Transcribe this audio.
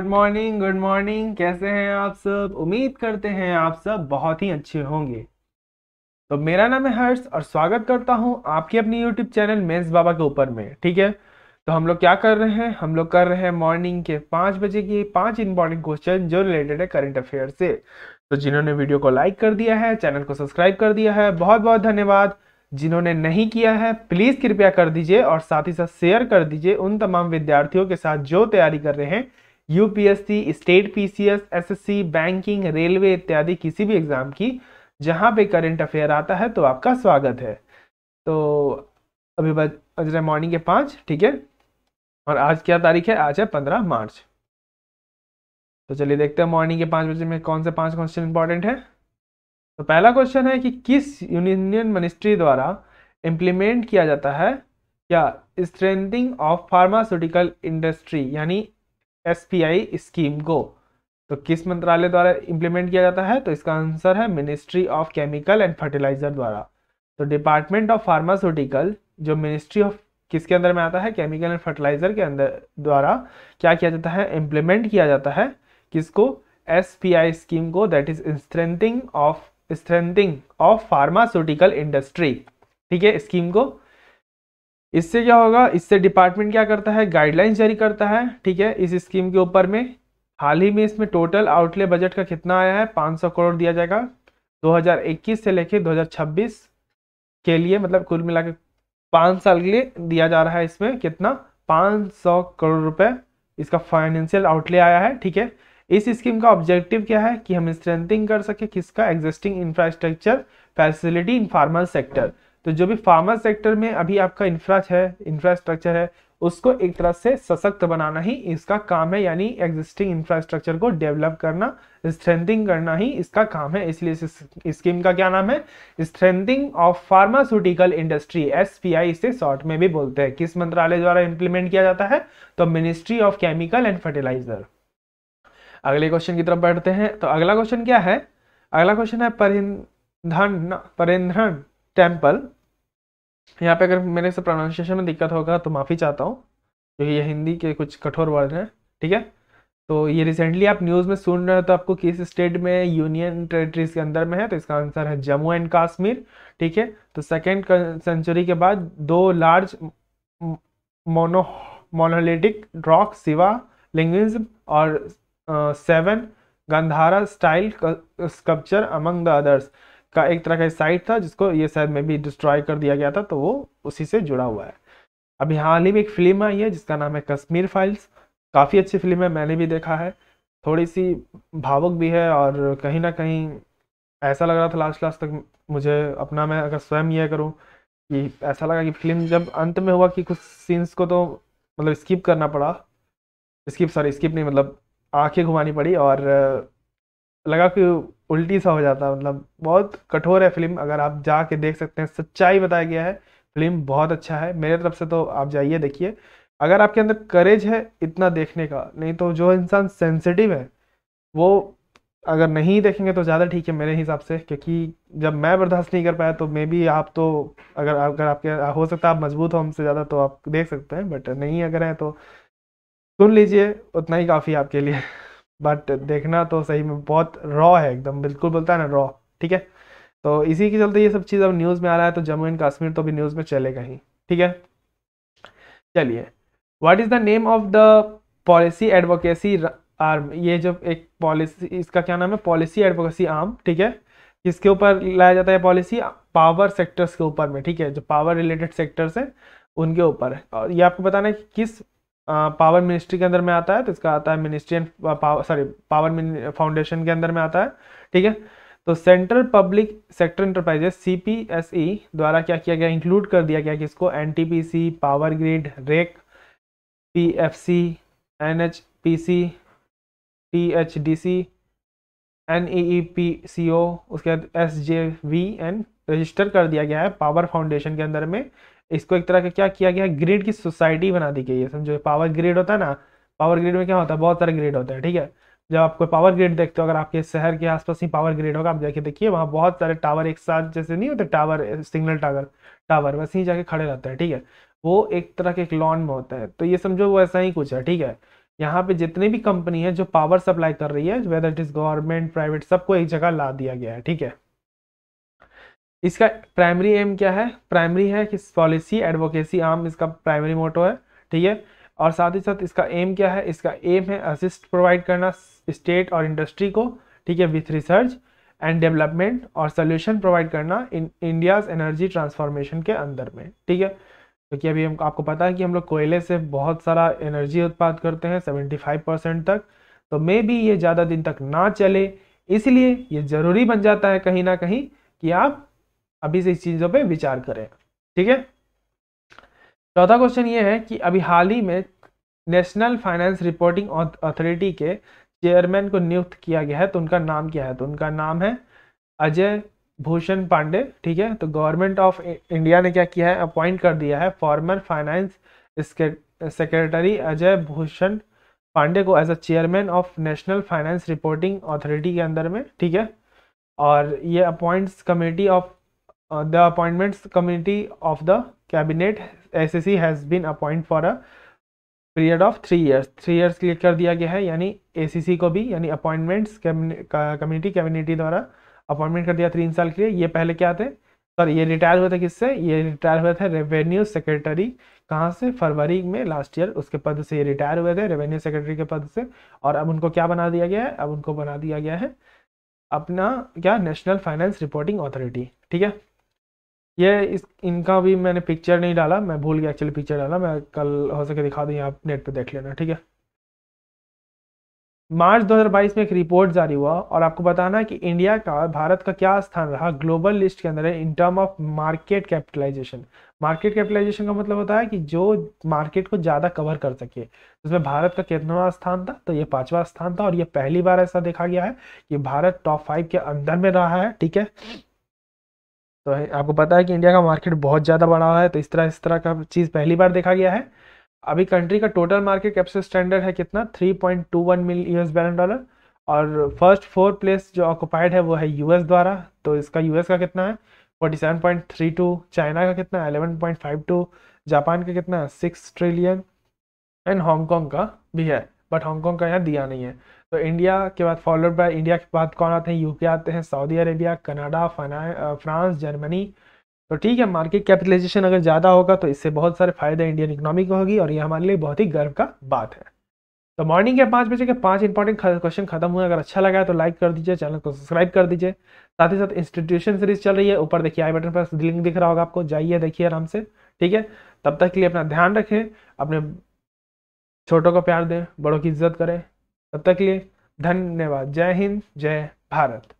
good morning good morning कैसे हैं आप सब उम्मीद करते हैं आप सब बहुत ही अच्छे होंगे तो मेरा नाम है हर्ष और स्वागत करता हूं आपके अपने YouTube चैनल मेंस बाबा के ऊपर में ठीक है तो हम लोग क्या कर रहे हैं हम लोग कर रहे हैं मॉर्निंग के पाँच बजे के पाँच इंपॉर्टेंट क्वेश्चन जो रिलेटेड है करंट अफेयर से तो जिन्होंने वीडियो को लाइक कर दिया है चैनल को सब्सक्राइब कर दिया है बहुत बहुत धन्यवाद जिन्होंने नहीं किया है प्लीज़ कृपया कर दीजिए और साथ ही साथ शेयर कर दीजिए उन तमाम विद्यार्थियों के साथ जो तैयारी कर रहे हैं UPSC state PCS SSC banking railway इत्यादि किसी भी एग्ज़ाम की जहां पे करंट अफेयर आता है तो आपका स्वागत है तो अभी बज रहे मॉर्निंग के पाँच ठीक है और आज क्या तारीख है आज है पंद्रह मार्च तो चलिए देखते हैं मॉर्निंग के पाँच बजे में कौन से पांच क्वेश्चन इंपॉर्टेंट है तो पहला क्वेश्चन है कि किस यूनियन मिनिस्ट्री द्वारा इम्प्लीमेंट किया जाता है क्या स्ट्रेंथिंग ऑफ फार्मास्यूटिकल इंडस्ट्री यानी एस स्कीम को तो किस मंत्रालय द्वारा इंप्लीमेंट किया जाता है तो इसका आंसर है ministry of chemical and fertilizer द्वारा तो डिपार्टमेंट ऑफ फार्मास्यूटिकल जो मिनिस्ट्री ऑफ किसके अंदर में आता है केमिकल एंड फर्टिलाइजर के अंदर द्वारा क्या किया जाता है इम्प्लीमेंट किया जाता है किसको एस स्कीम को that is strengthening of strengthening of pharmaceutical industry ठीक है स्कीम को इससे क्या होगा इससे डिपार्टमेंट क्या करता है गाइडलाइन जारी करता है ठीक है इस स्कीम के ऊपर में हाल ही में इसमें टोटल आउटले बजट का कितना आया है 500 करोड़ दिया जाएगा 2021 से लेके 2026 के लिए मतलब कुल मिला के साल के लिए दिया जा रहा है इसमें कितना 500 करोड़ रुपए इसका फाइनेंशियल आउटले आया है ठीक है इस स्कीम का ऑब्जेक्टिव क्या है कि हम स्ट्रेंथिंग कर सके किसका existing infrastructure facility in formal sector तो जो भी फार्मर सेक्टर में अभी आपका इंफ्रा है इंफ्रास्ट्रक्चर है उसको एक तरह से सशक्त बनाना ही इसका काम है यानी एग्जिस्टिंग इंफ्रास्ट्रक्चर को डेवलप करना स्ट्रेंथिंग करना ही इसका काम है इसलिए इस स्कीम का क्या नाम है strengthening of pharmaceutical industry S इसे शॉर्ट में भी बोलते हैं किस मंत्रालय द्वारा इंप्लीमेंट किया जाता है तो ministry of chemical and fertilizer अगले क्वेश्चन की तरफ बढ़ते हैं तो अगला क्वेश्चन क्या है अगला क्वेश्चन है परिधन परिंद्रन टेम्पल यहाँ पे अगर मेरे से प्रोनाउंसिएशन में दिक्कत होगा तो माफ़ी चाहता हूँ क्योंकि ये हिंदी के कुछ कठोर वर्ड हैं ठीक है तो ये रिसेंटली आप न्यूज़ में सुन रहे हो तो आपको किस स्टेट में यूनियन टेरिटरीज के अंदर में है तो इसका आंसर है जम्मू एंड कश्मीर ठीक है तो सेकेंड सेंचुरी के बाद दो लार्ज मोनो मोनोलिटिक रॉक सिवा लिंग्विज और seven Gandhara style sculpture among the others का एक तरह का साइट था जिसको ये शायद में भी डिस्ट्रॉय कर दिया गया था तो वो उसी से जुड़ा हुआ है अभी हाल ही में एक फिल्म आई है जिसका नाम है कश्मीर फाइल्स काफ़ी अच्छी फिल्म है मैंने भी देखा है थोड़ी सी भावुक भी है और कहीं ना कहीं ऐसा लग रहा था लास्ट लास्ट तक मुझे अपना मैं अगर स्वयं यह करूँ कि ऐसा लगा कि फिल्म जब अंत में हुआ कि कुछ सीन्स को तो मतलब स्किप करना पड़ा स्किप सॉरी स्किप नहीं मतलब आंखें घुमानी पड़ी और लगा कि उल्टी सा हो जाता मतलब बहुत कठोर है फिल्म अगर आप जाके देख सकते हैं सच्चाई बताया गया है फिल्म बहुत अच्छा है मेरे तरफ से तो आप जाइए देखिए अगर आपके अंदर करेज है इतना देखने का नहीं तो जो इंसान सेंसिटिव है वो अगर नहीं देखेंगे तो ज़्यादा ठीक है मेरे हिसाब से क्योंकि जब मैं बर्दाश्त नहीं कर पाया तो मे बी आप तो अगर अगर आपके हो सकता है आप मजबूत हो हमसे ज़्यादा तो आप देख सकते हैं बट नहीं अगर है तो सुन लीजिए उतना ही काफ़ी आपके लिए बट देखना तो सही में बहुत रॉ है एकदम बिल्कुल बोलता है ना रॉ ठीक है तो इसी के चलते ये सब चीज़ अब न्यूज़ में आ रहा है तो जम्मू एंड कश्मीर तो भी न्यूज़ में चलेगा ही ठीक है चलिए what is the name of the policy advocacy arm ये जो एक पॉलिसी इसका क्या नाम है पॉलिसी एडवोकेसी आर्म ठीक है किसके ऊपर लाया जाता है पॉलिसी पावर सेक्टर्स के ऊपर में ठीक है जो पावर रिलेटेड सेक्टर्स हैं उनके ऊपर है और ये आपको बताना है कि किस पावर मिनिस्ट्री के अंदर में आता है तो इसका आता है ministry and power sorry power foundation के अंदर में आता है ठीक है तो central public sector enterprises CPSE e द्वारा क्या किया गया इंक्लूड कर दिया गया कि इसको NTPC power grid REC PFC NHPC THDC NEEPCO उसके बाद S J V N register कर दिया गया है पावर फाउंडेशन के अंदर में इसको एक तरह का क्या किया गया ग्रिड की सोसाइटी बना दी गई है समझो पावर ग्रिड होता है ना पावर ग्रिड में क्या होता है बहुत सारे ग्रिड होता है ठीक है जब आपको पावर ग्रिड देखते हो अगर आपके शहर के आसपास ही पावर ग्रिड होगा आप जाके देखिए वहाँ बहुत सारे टावर एक साथ जैसे नहीं होते टावर सिग्नल टावर टावर वैसे ही जाके खड़े रहते हैं ठीक है वो एक तरह के एक लॉन में होता है तो ये समझो वो ऐसा ही कुछ है ठीक है यहाँ पे जितने भी कंपनी है जो पावर सप्लाई कर रही है whether it is government private सबको एक जगह ला दिया गया है ठीक है इसका प्राइमरी एम क्या है प्राइमरी है कि पॉलिसी एडवोकेसी आम इसका प्राइमरी मोटो है ठीक है और साथ ही साथ इसका एम क्या है इसका एम है असिस्ट प्रोवाइड करना स्टेट और इंडस्ट्री को ठीक है विथ रिसर्च एंड डेवलपमेंट और सोल्यूशन प्रोवाइड करना इन इंडियाज एनर्जी ट्रांसफॉर्मेशन के अंदर में ठीक है क्योंकि तो अभी हम आपको पता है कि हम लोग कोयले से बहुत सारा एनर्जी उत्पाद करते हैं 75 परसेंट तक तो मे भी ये ज़्यादा दिन तक ना चले इसलिए ये ज़रूरी बन जाता है कहीं ना कहीं कि आप अभी से इस चीज़ों पे विचार करें ठीक है चौथा क्वेश्चन ये है कि अभी हाल ही में नेशनल फाइनेंस रिपोर्टिंग अथॉरिटी के चेयरमैन को नियुक्त किया गया है तो उनका नाम क्या है तो उनका नाम है अजय भूषण पांडे ठीक है तो गवर्नमेंट ऑफ इंडिया ने क्या किया है अपॉइंट कर दिया है former finance secretary Ajay Bhushan Pande को as a chairman of national finance reporting authority के अंदर में ठीक है और ये appoints committee of uh, committee of the cabinet S S C has been appoint for a period of three years three years के लिए कर दिया गया है यानी ए सी सी को भी यानी अपॉइंटमेंट्स कम्युनिटी कम्युनिटी द्वारा अपॉइंटमेंट कर दिया तीन साल के लिए ये पहले क्या थे सर ये रिटायर हुए थे किससे ये रिटायर हुए थे रेवेन्यू सेक्रेटरी कहाँ से फरवरी में लास्ट ईयर उसके पद से ये रिटायर हुए थे रेवेन्यू सेक्रेटरी के पद से और अब उनको क्या बना दिया गया है अब उनको बना दिया गया है अपना क्या नेशनल फाइनेंस रिपोर्टिंग अथॉरिटी ठीक है ये इस इनका भी मैंने पिक्चर नहीं डाला मैं भूल गया एक्चुअली पिक्चर डाला मैं कल हो सके दिखा दूँ आप नेट पे देख लेना ठीक है मार्च 2022 में एक रिपोर्ट जारी हुआ और आपको बताना है कि इंडिया का भारत का क्या स्थान रहा ग्लोबल लिस्ट के अंदर in term of market capitalization market capitalization का मतलब होता है कि जो मार्केट को ज़्यादा कवर कर सके उसमें भारत का कितना स्थान था तो ये पाँचवा स्थान था और ये पहली बार ऐसा देखा गया है कि भारत टॉप फाइव के अंदर में रहा है ठीक है तो आपको पता है कि इंडिया का मार्केट बहुत ज़्यादा बढ़ा हुआ है तो इस तरह इस तरह का चीज़ पहली बार देखा गया है अभी कंट्री का टोटल मार्केट कैप्स स्टैंडर्ड है कितना 3.21 मिलियन यूएस बैलन डॉलर और फर्स्ट फोर प्लेस जो ऑक्युपाइड है वो है यूएस द्वारा तो इसका यूएस का कितना है 47.32 चाइना का कितना 11.52 जापान का कितना 6 ट्रिलियन एंड हांगकॉन्ग का भी है बट हांगकॉन्ग का यहाँ दिया नहीं है तो इंडिया के बाद फॉलोड बाय इंडिया के बाद कौन आते हैं यूके आते हैं Saudi Arabia Canada France Germany तो ठीक है मार्केट कैपिटलाइजेशन अगर ज़्यादा होगा तो इससे बहुत सारे फायदे इंडियन इकोनॉमी को होगी और ये हमारे लिए बहुत ही गर्व का बात है तो मॉर्निंग के पाँच बजे के पांच इंपॉर्टेंट क्वेश्चन खत्म हुए अगर अच्छा लगा तो लाइक कर दीजिए चैनल को सब्सक्राइब कर दीजिए साथ ही साथ इंस्टीट्यूशन सीरीज चल रही है ऊपर देखिए आई बटन पर लिंक दिख रहा होगा आपको जाइए देखिए आराम से ठीक है तब तक के लिए अपना ध्यान रखें अपने छोटों को प्यार दें बड़ों की इज्जत करें तब तक लिए धन्यवाद जय हिंद जय भारत